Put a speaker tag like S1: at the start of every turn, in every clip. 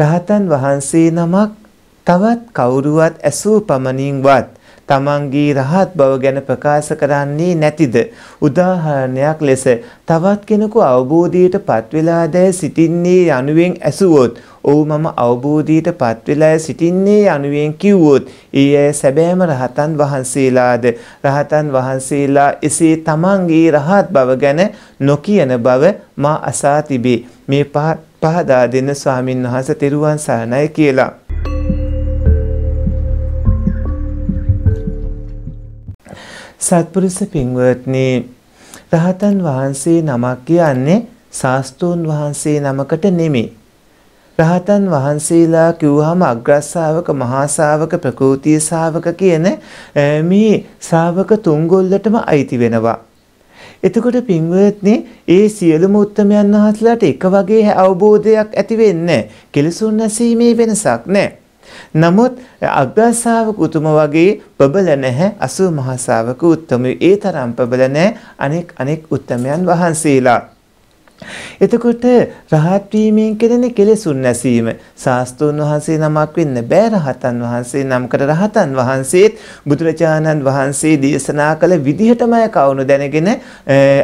S1: රහතන් වහන්සේ නමක් තවත් කවුරුවත් ඇසූ පමණින්වත් තමන්ගේ රහත් බව ගැන ප්‍රකාශ කරන්නේ නැතිද උදාහරණයක් ලෙස තවත් කෙනෙකු අවබෝධයට පත්වෙලා දැයි සිටින්නේ යනුවෙන් ඇසුවොත් ඔව් මම අවබෝධයට පත්වෙලා සිටින්නේ යනුවෙන් කිව්වොත් ඒ අය සැබෑම රහතන් වහන්සේලාද රහතන් වහන්සේලා එසේ තමන්ගේ රහත් බව ගැන නොකියන බව මා අසා තිබේ මේ පහත් පහදා දෙන්න ස්වාමින් වහන්ස තෙරුවන් සරණයි කියලා. සත්පුරුෂ පින්වත්නි රහතන් වහන්සේ නමක් කියන්නේ ශාස්තූන් වහන්සේ නමකට නෙමෙයි. රහතන් වහන්සේලා කිව්වහම අග්‍රස්සාවක මහාසාවක ප්‍රකෘතිය ශාවක කියන මේ ශාවක තුන්ගොල්ලටම අයිති වෙනවා. එතකොට පින්වත්නි ඒ සියලුම උත්තරමයන් වහන්සේලාට එක වගේ අවබෝධයක් ඇති වෙන්නේ කෙලසුන් නැසීමේ වෙනසක් නැහැ. නමුත් අභ්‍යාසාවක උතුම වගේ ප්‍රබල නැහැ අසු මහසාවක උත්තමය ඒ තරම් ප්‍රබල නැහැ අනෙක් අනෙක් උත්තරමයන් වහන්සේලා. එතකොට රහත් වීමෙන් කෙරෙන කෙලෙසුන් නැසීම සාස්තුන් වහන්සේ නමක් වෙන්න බෑ රහතන් වහන්සේ නම්කට රහතන් වහන්සේත් බුදුරජාණන් වහන්සේ දේශනා කළ විදිහටමයි කවුණු දැනගෙන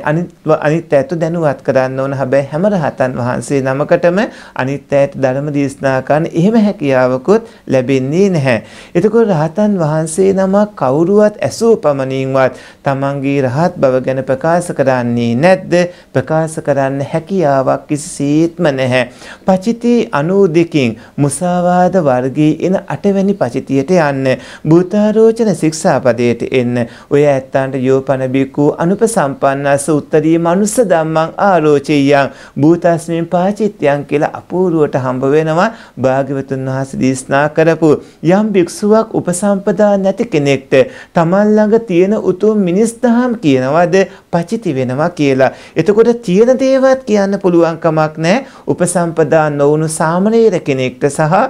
S1: අනිත් අනිත් ඇතු දැනුවත් කරන්න ඕන හැබැයි හැම රහතන් වහන්සේ නමකටම අනිත් ඇයට ධර්ම දේශනා කරන්න එහෙම හැකියාවකුත් ලැබෙන්නේ නැහැ. එතකොට රහතන් වහන්සේ නමක් කවුරුවත් ඇසූ පමණින්වත් තමන්ගේ රහත් බව ගැන ප්‍රකාශ කරන්නේ නැද්ද? ප්‍රකාශ කරන්න ගන්න හැකියාවක් කිසිසේත්ම නැහැ. පචිතී අනූදිකින් මුසාවාද වර්ගයේ එන අටවැනි පචිතියට යන්න. භූතාරෝචන ශික්ෂාපදයට එන්න. ඔය ඇත්තන්ට යෝපන බිකු අනුපසම්පන්නස්ස උත්තරී මනුස්ස ධම්මං ආරෝචියං භූතස්මින් පාචිත්‍යං කියලා අපූර්වට හම්බ වෙනවා භාග්‍යවතුන් වහන්සේ දේශනා කරපු යම් භික්ෂුවක් උපසම්පදා නැති කෙනෙක්ට තමන් ළඟ තියෙන උතුම් මිනිස් දහම් කියනවද පචිති වෙනවා කියලා. එතකොට තියෙන දේවත් කියන්න පුළුවන් කමක් නැහැ. උපසම්පදා නොවුණු සාමණේර කෙනෙක්ට සහ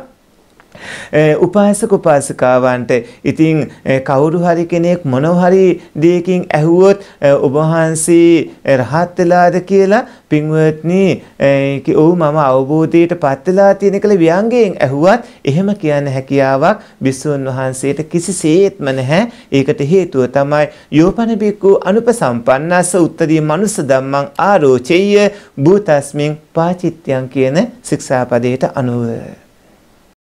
S1: Eh, උපාසක උපාසිකාවන්ට ඉතින් eh, කවුරු හරි කෙනෙක් මොනව හරි දෙයකින් ඇහුවොත් eh, ඔබ වහන්සේ රහත් වෙලාද කියලා පින්වත්නි ඔව් මම අවබෝධයට පත් වෙලා තියෙන කියලා ව්‍යංගයෙන් ඇහුවත් එහෙම කියන්න හැකියාවක් බිස්සුන් වහන්සේට කිසිසේත්ම නැහැ. ඒකට හේතුව තමයි යෝපන බික්කු අනුපසම්පන්නස්ස උත්තරී මනුස්ස ධම්මං ආරෝචෙය්‍ය භූතස්මින් පාචිත්‍යං කියන ශික්ෂාපදයට අනුව